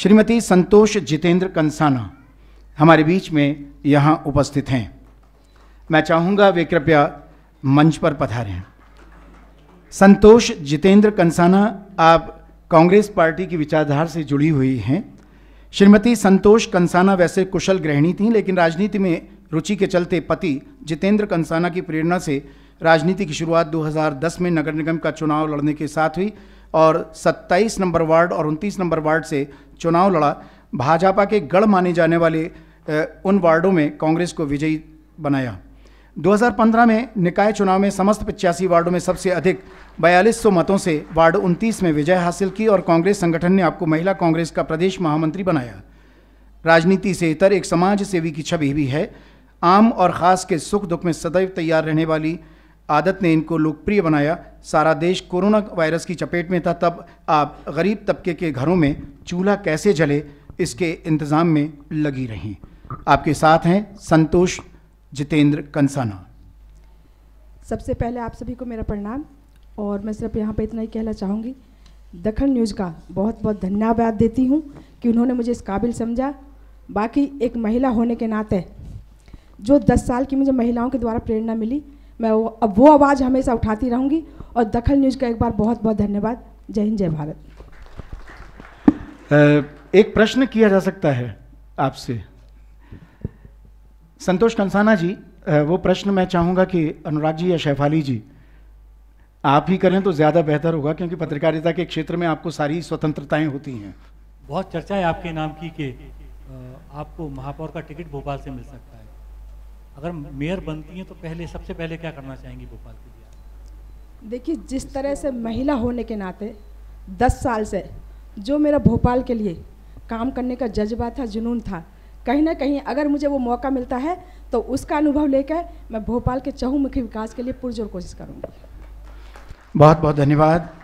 श्रीमती संतोष जितेंद्र कंसाना हमारे बीच में यहाँ उपस्थित हैं मैं चाहूँगा वे कृपया मंच पर पधारें संतोष जितेंद्र कंसाना आप कांग्रेस पार्टी की विचारधारा से जुड़ी हुई हैं श्रीमती संतोष कंसाना वैसे कुशल गृहिणी थीं लेकिन राजनीति में रुचि के चलते पति जितेंद्र कंसाना की प्रेरणा से राजनीति की शुरुआत 2010 में नगर निगम का चुनाव लड़ने के साथ हुई और 27 नंबर वार्ड और 29 नंबर वार्ड से चुनाव लड़ा भाजपा के गढ़ माने जाने वाले उन वार्डों में कांग्रेस को विजयी बनाया 2015 में निकाय चुनाव में समस्त पचासी वार्डों में सबसे अधिक बयालीस मतों से वार्ड 29 में विजय हासिल की और कांग्रेस संगठन ने आपको महिला कांग्रेस का प्रदेश महामंत्री बनाया राजनीति से इतर एक समाज सेवी की छवि भी है आम और ख़ास के सुख दुख में सदैव तैयार रहने वाली आदत ने इनको लोकप्रिय बनाया सारा देश कोरोना वायरस की चपेट में था तब आप गरीब तबके के घरों में चूल्हा कैसे जले इसके इंतज़ाम में लगी रहीं आपके साथ हैं संतोष जितेंद्र कंसाना सबसे पहले आप सभी को मेरा प्रणाम और मैं सिर्फ यहाँ पे इतना ही कहना चाहूँगी दखन न्यूज़ का बहुत बहुत धन्यवाद देती हूँ कि उन्होंने मुझे इस काबिल समझा बाकी एक महिला होने के नाते जो 10 साल की मुझे महिलाओं के द्वारा प्रेरणा मिली मैं वो अब वो आवाज़ हमेशा उठाती रहूँगी और दखल न्यूज़ का एक बार बहुत बहुत धन्यवाद जय हिंद जय भारत एक प्रश्न किया जा सकता है आपसे संतोष कंसाना जी वो प्रश्न मैं चाहूंगा कि अनुराग जी या शैफाली जी आप ही करें तो ज़्यादा बेहतर होगा क्योंकि पत्रकारिता के क्षेत्र में आपको सारी स्वतंत्रताएं होती हैं बहुत चर्चा है आपके नाम की कि आपको महापौर का टिकट भोपाल से मिल सकता है अगर मेयर बनती हैं तो पहले सबसे पहले क्या करना चाहेंगी भोपाल के लिए देखिए जिस तरह से महिला होने के नाते दस साल से जो मेरा भोपाल के लिए काम करने का जज्बा था जुनून था कहीं ना कहीं अगर मुझे वो मौका मिलता है तो उसका अनुभव लेकर मैं भोपाल के चहुमुखी विकास के लिए पुरजोर कोशिश करूँगी बहुत बहुत धन्यवाद